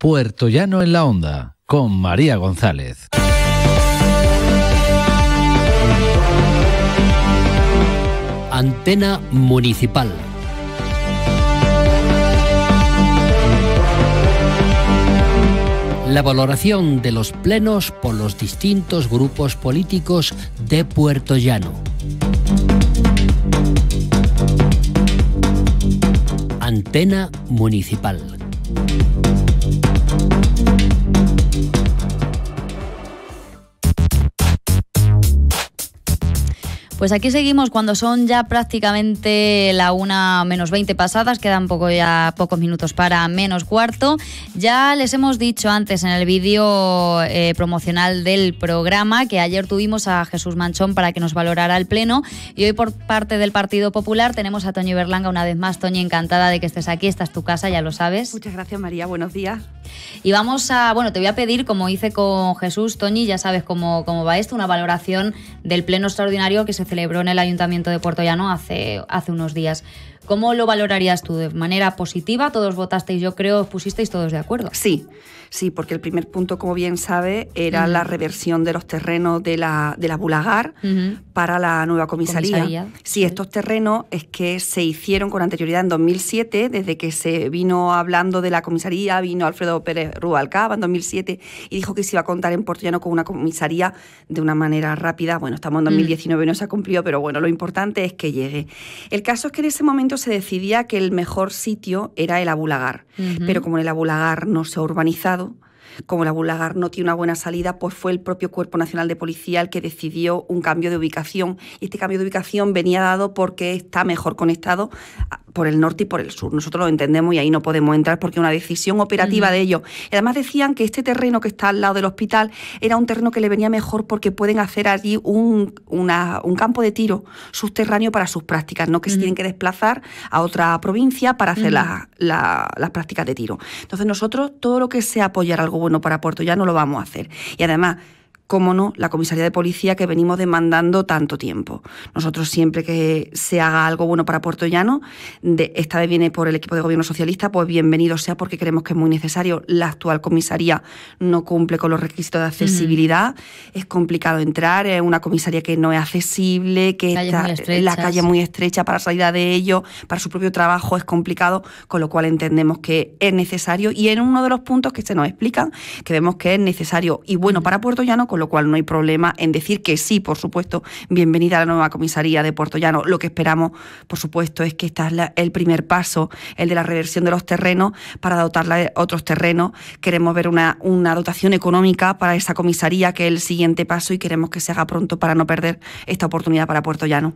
Puerto Llano en la Onda, con María González. Antena Municipal. La valoración de los plenos por los distintos grupos políticos de Puerto Llano. Antena Municipal. Pues aquí seguimos cuando son ya prácticamente la una menos 20 pasadas, quedan poco ya pocos minutos para menos cuarto. Ya les hemos dicho antes en el vídeo eh, promocional del programa que ayer tuvimos a Jesús Manchón para que nos valorara el pleno y hoy por parte del Partido Popular tenemos a Toñi Berlanga una vez más. Toñi, encantada de que estés aquí, esta es tu casa, ya lo sabes. Muchas gracias María, buenos días. Y vamos a, bueno, te voy a pedir, como hice con Jesús, Toñi, ya sabes cómo, cómo va esto, una valoración del pleno extraordinario que se celebró en el Ayuntamiento de Puerto Llano hace, hace unos días. ¿Cómo lo valorarías tú? ¿De manera positiva? ¿Todos votasteis, yo creo, pusisteis todos de acuerdo? Sí, sí, porque el primer punto, como bien sabe, era la reversión de los terrenos de la, de la Bulagar para la nueva comisaría. comisaría. Sí, estos terrenos es que se hicieron con anterioridad en 2007, desde que se vino hablando de la comisaría, vino Alfredo Pérez Rubalcaba en 2007 y dijo que se iba a contar en Portillano con una comisaría de una manera rápida. Bueno, estamos en 2019 y no se ha cumplido, pero bueno, lo importante es que llegue. El caso es que en ese momento se decidía que el mejor sitio era el Abulagar, pero como el Abulagar no se ha urbanizado, como la Bulagar no tiene una buena salida, pues fue el propio Cuerpo Nacional de Policía el que decidió un cambio de ubicación. Y este cambio de ubicación venía dado porque está mejor conectado por el norte y por el sur. Nosotros lo entendemos y ahí no podemos entrar porque es una decisión operativa de ellos. además decían que este terreno que está al lado del hospital era un terreno que le venía mejor porque pueden hacer allí un, campo de tiro subterráneo para sus prácticas, no que se tienen que desplazar a otra provincia para hacer las prácticas de tiro. Entonces nosotros todo lo que sea apoyar algún bueno para Puerto ya no lo vamos a hacer. Y además, cómo no, la comisaría de policía que venimos demandando tanto tiempo. Nosotros siempre que se haga algo bueno para Puerto Llano, de, esta vez viene por el equipo de gobierno socialista, pues bienvenido sea porque creemos que es muy necesario. La actual comisaría no cumple con los requisitos de accesibilidad, es complicado entrar, es una comisaría que no es accesible, que está, en la calle muy estrecha para salida de ellos, para su propio trabajo es complicado, con lo cual entendemos que es necesario y en uno de los puntos que se nos explica, que vemos que es necesario y bueno para Puerto Llano, con lo cual no hay problema en decir que sí, por supuesto, bienvenida a la nueva comisaría de Puerto Llano. Lo que esperamos, por supuesto, es que este es el primer paso, el de la reversión de los terrenos para dotarla de otros terrenos. Queremos ver una, una dotación económica para esa comisaría, que es el siguiente paso y queremos que se haga pronto para no perder esta oportunidad para Puerto Llano.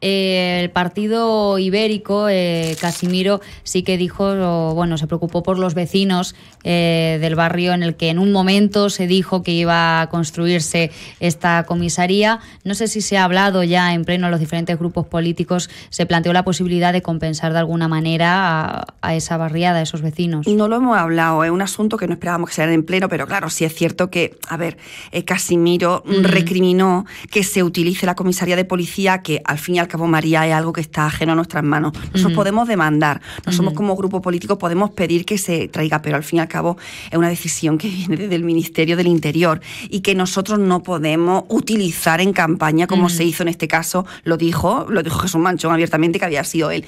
Eh, el partido ibérico, eh, Casimiro, sí que dijo, bueno, se preocupó por los vecinos eh, del barrio en el que en un momento se dijo que iba a construirse esta comisaría. No sé si se ha hablado ya en pleno los diferentes grupos políticos, se planteó la posibilidad de compensar de alguna manera a, esa barriada, a esos vecinos. No lo hemos hablado, es un asunto que no esperábamos que se en pleno, pero claro, sí es cierto que, a ver, eh, Casimiro mm. recriminó que se utilice la comisaría de policía, que al fin y al cabo María es algo que está ajeno a nuestras manos. Nosotros podemos demandar, no somos como grupo político, podemos pedir que se traiga, pero al fin y al cabo es una decisión que viene del Ministerio del Interior y que nosotros no podemos utilizar en campaña, como mm. se hizo en este caso, lo dijo, lo dijo Jesús Manchón abiertamente que había sido él.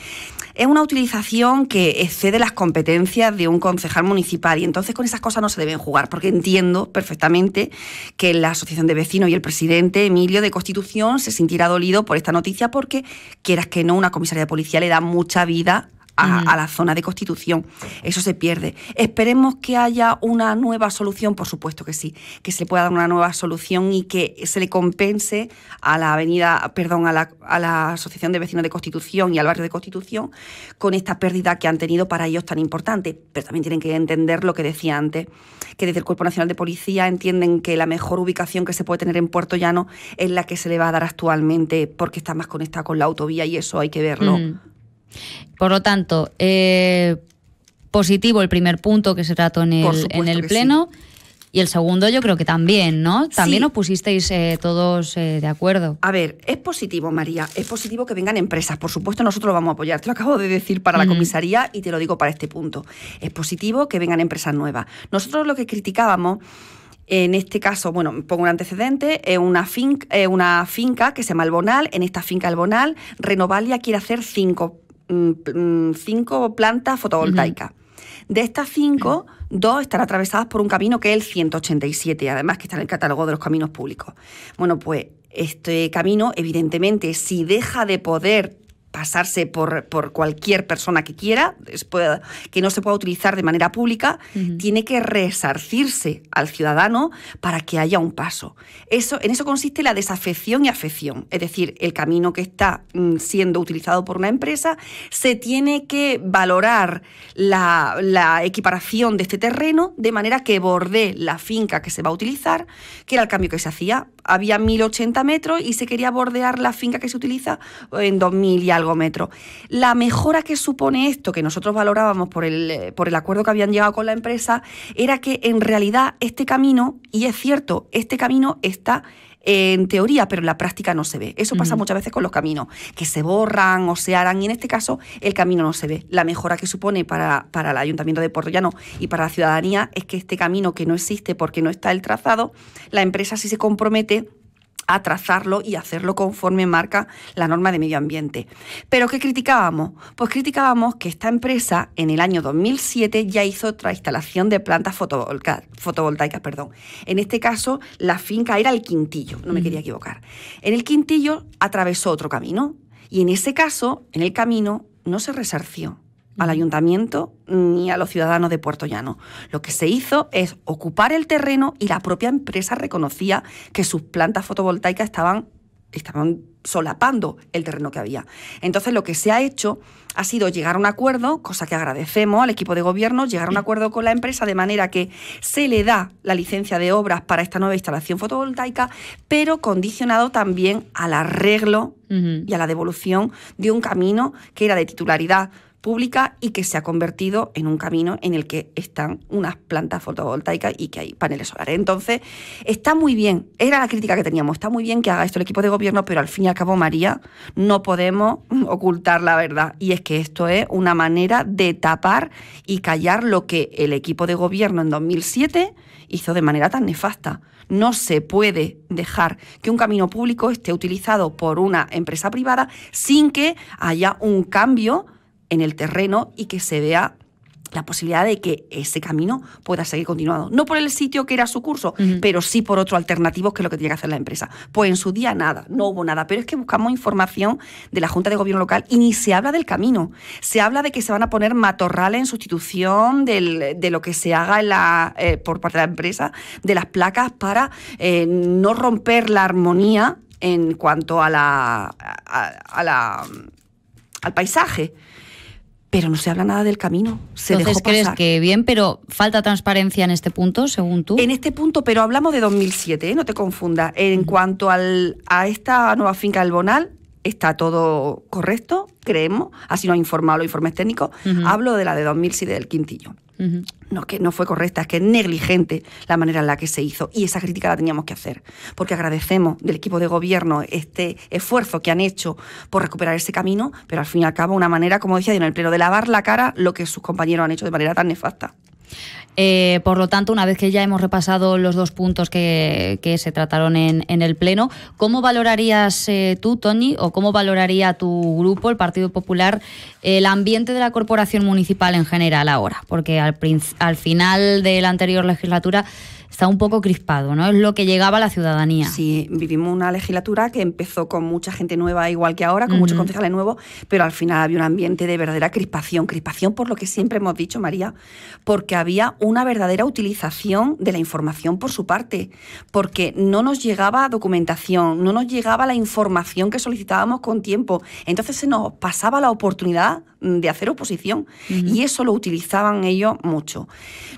Es una utilización que excede las competencias de un concejal municipal y entonces con esas cosas no se deben jugar, porque entiendo perfectamente que la Asociación de Vecinos y el presidente Emilio de Constitución se sintiera dolido por esta noticia porque, quieras que no, una comisaría de policía le da mucha vida a, la zona de Constitución. Eso se pierde. Esperemos que haya una nueva solución, por supuesto que sí, que se pueda dar una nueva solución y que se le compense a la avenida, perdón, a la, a la Asociación de Vecinos de Constitución y al barrio de Constitución con esta pérdida que han tenido para ellos tan importante. Pero también tienen que entender lo que decía antes, que desde el Cuerpo Nacional de Policía entienden que la mejor ubicación que se puede tener en Puerto Llano es la que se le va a dar actualmente porque está más conectada con la autovía y eso hay que verlo. Por lo tanto, eh, positivo el primer punto que se trató en el, Pleno. Y el segundo yo creo que también, ¿no? También os pusisteis eh, todos eh, de acuerdo. A ver, es positivo, María. Es positivo que vengan empresas. Por supuesto, nosotros lo vamos a apoyar. Te lo acabo de decir para la mm. comisaría y te lo digo para este punto. Es positivo que vengan empresas nuevas. Nosotros lo que criticábamos... En este caso, bueno, pongo un antecedente, es una, finca, una finca que se llama Albonal. En esta finca Albonal, Renovalia quiere hacer cinco Mm, mm, cinco plantas fotovoltaicas. De estas cinco, dos están atravesadas por un camino que es el 187, además que está en el catálogo de los caminos públicos. Bueno, pues este camino, evidentemente, si deja de poder pasarse por, cualquier persona que quiera, que no se pueda utilizar de manera pública, tiene que resarcirse al ciudadano para que haya un paso. Eso, en eso consiste la desafección y afección. Es decir, el camino que está mm, siendo utilizado por una empresa, se tiene que valorar la, la equiparación de este terreno de manera que borde la finca que se va a utilizar, que era el cambio que se hacía había 1080 metros y se quería bordear la finca que se utiliza en 2000 y algo metros. La mejora que supone esto, que nosotros valorábamos por el, eh, por el acuerdo que habían llegado con la empresa, era que en realidad este camino, y es cierto, este camino está en teoría, pero en la práctica no se ve. Eso pasa muchas veces con los caminos, que se borran o se aran, y en este caso el camino no se ve. La mejora que supone para, para el Ayuntamiento de Portollano y para la ciudadanía es que este camino que no existe porque no está el trazado, la empresa sí se compromete a trazarlo y hacerlo conforme marca la norma de medio ambiente. ¿Pero qué criticábamos? Pues criticábamos que esta empresa en el año 2007 ya hizo otra instalación de plantas fotovoltaicas. perdón. En este caso, la finca era el Quintillo, no me quería equivocar. En el Quintillo atravesó otro camino y en ese caso, en el camino, no se resarció al ayuntamiento ni a los ciudadanos de Puerto Llano. Lo que se hizo es ocupar el terreno y la propia empresa reconocía que sus plantas fotovoltaicas estaban, estaban solapando el terreno que había. Entonces lo que se ha hecho ha sido llegar a un acuerdo, cosa que agradecemos al equipo de gobierno, llegar a un acuerdo con la empresa de manera que se le da la licencia de obras para esta nueva instalación fotovoltaica, pero condicionado también al arreglo y a la devolución de un camino que era de titularidad pública y que se ha convertido en un camino en el que están unas plantas fotovoltaicas y que hay paneles solares. Entonces, está muy bien, era la crítica que teníamos, está muy bien que haga esto el equipo de gobierno, pero al fin y al cabo, María, no podemos ocultar la verdad. Y es que esto es una manera de tapar y callar lo que el equipo de gobierno en 2007 hizo de manera tan nefasta. No se puede dejar que un camino público esté utilizado por una empresa privada sin que haya un cambio en el terreno y que se vea la posibilidad de que ese camino pueda seguir continuado. No por el sitio que era su curso, pero sí por otro alternativo que es lo que tiene que hacer la empresa. Pues en su día nada, no hubo nada, pero es que buscamos información de la Junta de Gobierno Local y ni se habla del camino. Se habla de que se van a poner matorrales en sustitución de lo que se haga la, eh, por parte de la empresa, de las placas para eh, no romper la armonía en cuanto a la, a la al paisaje pero no se habla nada del camino. Se Entonces dejó pasar. crees que bien, pero falta transparencia en este punto, según tú. En este punto, pero hablamos de 2007, ¿eh? no te confundas. En cuanto al, a esta nueva finca del Bonal, está todo correcto, creemos, así nos han informado los informes técnicos. Hablo de la de 2007 del Quintillo. No que no fue correcta, es que es negligente la manera en la que se hizo y esa crítica la teníamos que hacer, porque agradecemos del equipo de gobierno este esfuerzo que han hecho por recuperar ese camino, pero al fin y al cabo una manera, como decía en el pleno, de lavar la cara lo que sus compañeros han hecho de manera tan nefasta. Eh, por lo tanto, una vez que ya hemos repasado los dos puntos que, se trataron en, el Pleno, ¿cómo valorarías eh, tú, Tony, o cómo valoraría tu grupo, el Partido Popular, el ambiente de la corporación municipal en general ahora? Porque al, al final de la anterior legislatura está un poco crispado, ¿no? Es lo que llegaba a la ciudadanía. Sí, vivimos una legislatura que empezó con mucha gente nueva, igual que ahora, con muchos concejales nuevos, pero al final había un ambiente de verdadera crispación, crispación por lo que siempre hemos dicho, María, porque había una verdadera utilización de la información por su parte, porque no nos llegaba documentación, no nos llegaba la información que solicitábamos con tiempo, entonces se nos pasaba la oportunidad de hacer oposición. Y eso lo utilizaban ellos mucho.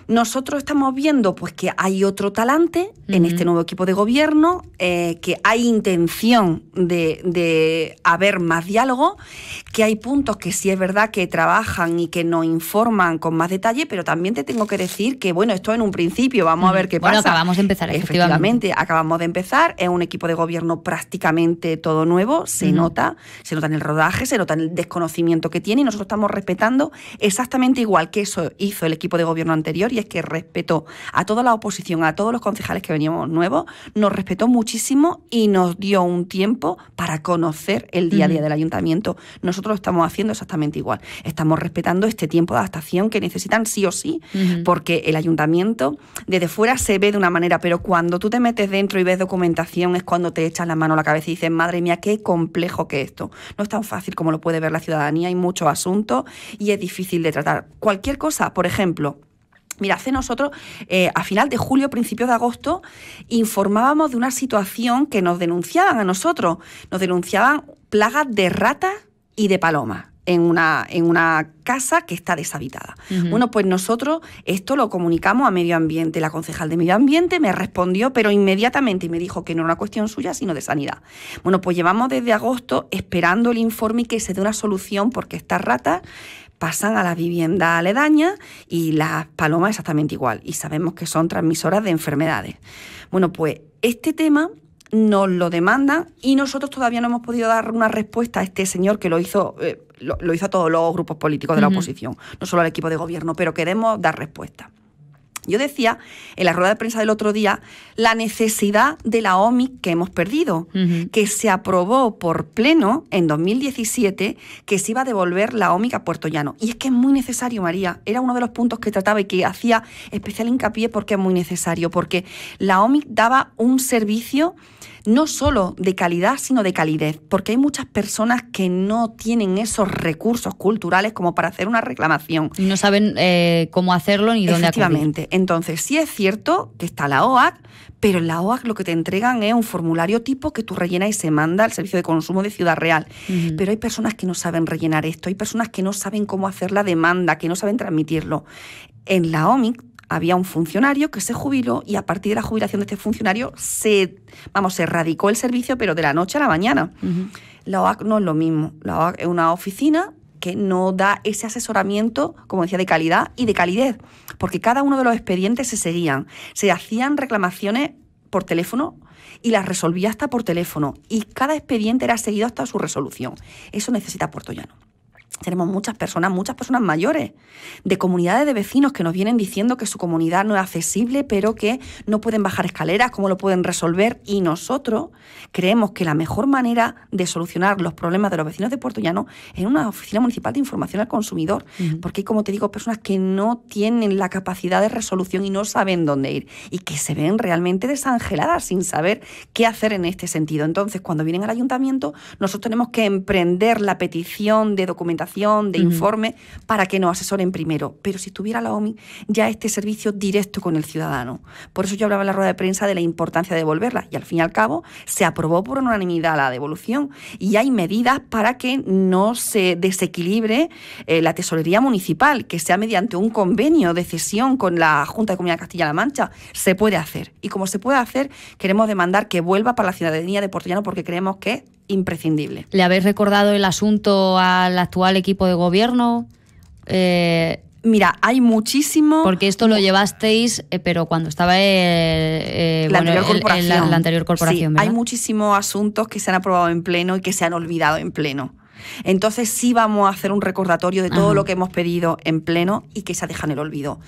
Nosotros estamos viendo pues, que hay otro talante en este nuevo equipo de gobierno, eh, que hay intención de, de, haber más diálogo, que hay puntos que sí es verdad que trabajan y que nos informan con más detalle, pero también te tengo que decir que, bueno, esto en un principio, vamos a ver qué bueno, pasa. acabamos de empezar, efectivamente. Acabamos de empezar, es un equipo de gobierno prácticamente todo nuevo, se nota, se nota en el rodaje, se nota en el desconocimiento que tiene y nosotros estamos respetando exactamente igual que eso hizo el equipo de gobierno anterior y es que respetó a toda la oposición, a todos los concejales que veníamos nuevos, nos respetó muchísimo y nos dio un tiempo para conocer el día a día del ayuntamiento. Nosotros lo estamos haciendo exactamente igual. Estamos respetando este tiempo de adaptación que necesitan sí o sí, porque el ayuntamiento desde fuera se ve de una manera, pero cuando tú te metes dentro y ves documentación es cuando te echas la mano a la cabeza y dices, madre mía, qué complejo que esto. No es tan fácil como lo puede ver la ciudadanía, hay mucho asunto y es difícil de tratar. Cualquier cosa, por ejemplo, Mira, hace nosotros, eh, a final de julio, principios de agosto, informábamos de una situación que nos denunciaban a nosotros. Nos denunciaban plagas de ratas y de palomas en una, en una casa que está deshabitada. Bueno, pues nosotros esto lo comunicamos a Medio Ambiente. La concejal de Medio Ambiente me respondió, pero inmediatamente y me dijo que no era una cuestión suya, sino de sanidad. Bueno, pues llevamos desde agosto esperando el informe y que se dé una solución porque estas ratas pasan a la vivienda aledaña. y las palomas exactamente igual. Y sabemos que son transmisoras de enfermedades. Bueno, pues este tema nos lo demandan y nosotros todavía no hemos podido dar una respuesta a este señor que lo hizo, eh, lo, hizo a todos los grupos políticos de la oposición, no solo al equipo de gobierno, pero queremos dar respuesta. Yo decía en la rueda de prensa del otro día la necesidad de la OMI que hemos perdido, que se aprobó por pleno en 2017 que se iba a devolver la OMI a Puerto Llano. Y es que es muy necesario, María. Era uno de los puntos que trataba y que hacía especial hincapié porque es muy necesario, porque la OMIC daba un servicio no solo de calidad, sino de calidez, porque hay muchas personas que no tienen esos recursos culturales como para hacer una reclamación. No saben eh, cómo hacerlo ni dónde Efectivamente. Entonces, sí es cierto que está la OAC, pero en la OAC lo que te entregan es un formulario tipo que tú rellenas y se manda al Servicio de Consumo de Ciudad Real. Pero hay personas que no saben rellenar esto, hay personas que no saben cómo hacer la demanda, que no saben transmitirlo. En la OMIC había un funcionario que se jubiló y a partir de la jubilación de este funcionario se, vamos, se erradicó el servicio, pero de la noche a la mañana. La OAC no es lo mismo. La OAC es una oficina que no da ese asesoramiento, como decía, de calidad y de calidez, porque cada uno de los expedientes se seguían, se hacían reclamaciones por teléfono y las resolvía hasta por teléfono y cada expediente era seguido hasta su resolución. Eso necesita Puerto Llano tenemos muchas personas, muchas personas mayores, de comunidades de vecinos que nos vienen diciendo que su comunidad no es accesible, pero que no pueden bajar escaleras, cómo lo pueden resolver. Y nosotros creemos que la mejor manera de solucionar los problemas de los vecinos de Puerto Llano es una oficina municipal de información al consumidor, porque hay, como te digo, personas que no tienen la capacidad de resolución y no saben dónde ir, y que se ven realmente desangeladas sin saber qué hacer en este sentido. Entonces, cuando vienen al ayuntamiento, nosotros tenemos que emprender la petición de documentación de informe, para que nos asesoren primero. Pero si tuviera la OMI, ya este servicio directo con el ciudadano. Por eso yo hablaba en la rueda de prensa de la importancia de devolverla. Y al fin y al cabo, se aprobó por unanimidad la devolución. Y hay medidas para que no se desequilibre eh, la tesorería municipal, que sea mediante un convenio de cesión con la Junta de Comunidad Castilla-La Mancha. Se puede hacer. Y como se puede hacer, queremos demandar que vuelva para la ciudadanía de Portellano porque creemos que imprescindible. ¿Le habéis recordado el asunto al actual equipo de gobierno? Eh, Mira, hay muchísimo. Porque esto lo llevasteis, eh, pero cuando estaba eh, el, la, anterior corporación. Sí, hay muchísimos asuntos que se han aprobado en pleno y que se han olvidado en pleno. Entonces sí vamos a hacer un recordatorio de todo lo que hemos pedido en pleno y que se ha dejado en el olvido.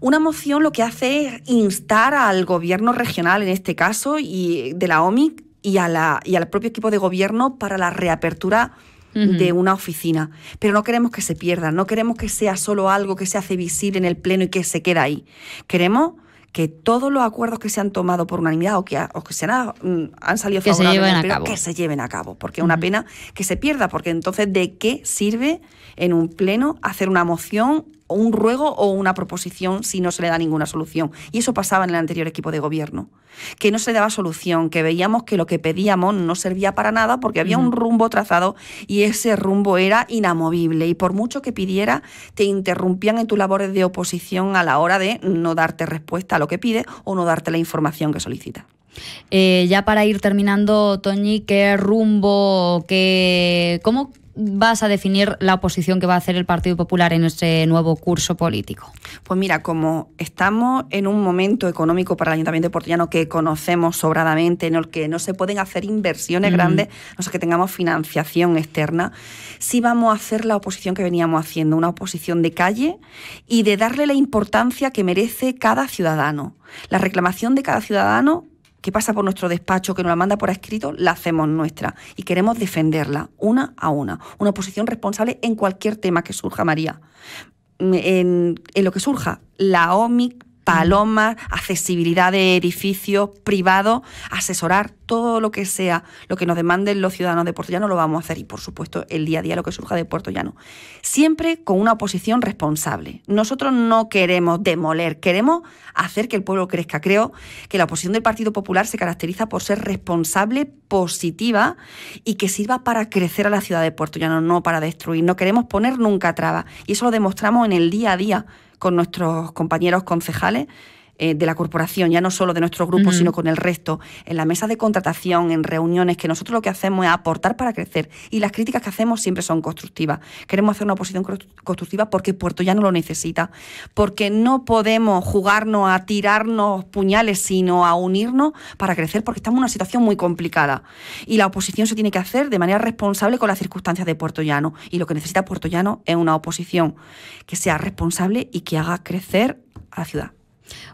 Una moción lo que hace es instar al gobierno regional, en este caso, y de la OMIC, y, a la, y al propio equipo de gobierno para la reapertura de una oficina. Pero no queremos que se pierda, no queremos que sea solo algo que se hace visible en el Pleno y que se queda ahí. Queremos que todos los acuerdos que se han tomado por unanimidad o que, que se han, mm, salido que favorables, se que se lleven a cabo, porque es una pena que se pierda, porque entonces ¿de qué sirve en un pleno hacer una moción un ruego o una proposición si no se le da ninguna solución. Y eso pasaba en el anterior equipo de gobierno, que no se daba solución, que veíamos que lo que pedíamos no servía para nada porque había un rumbo trazado y ese rumbo era inamovible. Y por mucho que pidiera, te interrumpían en tus labores de oposición a la hora de no darte respuesta a lo que pide o no darte la información que solicita eh, ya para ir terminando, Toñi, ¿qué rumbo, qué, cómo vas a definir la oposición que va a hacer el Partido Popular en este nuevo curso político? Pues mira, como estamos en un momento económico para el Ayuntamiento de Portillano que conocemos sobradamente, en el que no se pueden hacer inversiones grandes, no sé que tengamos financiación externa, sí vamos a hacer la oposición que veníamos haciendo, una oposición de calle y de darle la importancia que merece cada ciudadano. La reclamación de cada ciudadano que pasa por nuestro despacho, que nos la manda por escrito, la hacemos nuestra y queremos defenderla una a una. Una posición responsable en cualquier tema que surja, María. Mm, en, lo que surja, la OMIC, palomas, accesibilidad de edificios privado, asesorar todo lo que sea, lo que nos demanden los ciudadanos de Puerto Llano lo vamos a hacer y por supuesto el día a día lo que surja de Puerto Llano. Siempre con una oposición responsable. Nosotros no queremos demoler, queremos hacer que el pueblo crezca. Creo que la oposición del Partido Popular se caracteriza por ser responsable, positiva y que sirva para crecer a la ciudad de Puerto Llano, no para destruir. No queremos poner nunca trabas y eso lo demostramos en el día a día con nuestros compañeros concejales eh, de la corporación, ya no solo de nuestro grupo, sino con el resto, en la mesa de contratación, en reuniones, que nosotros lo que hacemos es aportar para crecer y las críticas que hacemos siempre son constructivas. Queremos hacer una oposición constructiva porque Puerto Llano lo necesita, porque no podemos jugarnos a tirarnos puñales, sino a unirnos para crecer porque estamos en una situación muy complicada y la oposición se tiene que hacer de manera responsable con las circunstancias de Puerto Llano y lo que necesita Puerto Llano es una oposición que sea responsable y que haga crecer a la ciudad.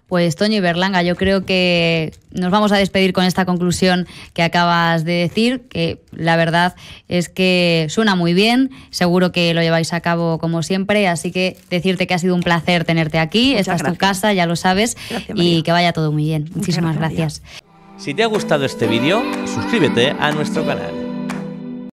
Pues Toño Berlanga, yo creo que nos vamos a despedir con esta conclusión que acabas de decir, que la verdad es que suena muy bien, seguro que lo lleváis a cabo como siempre, así que decirte que ha sido un placer tenerte aquí, esta es tu casa, ya lo sabes, y que vaya todo muy bien. Muchísimas gracias. gracias. Si te ha gustado este vídeo, suscríbete a nuestro canal.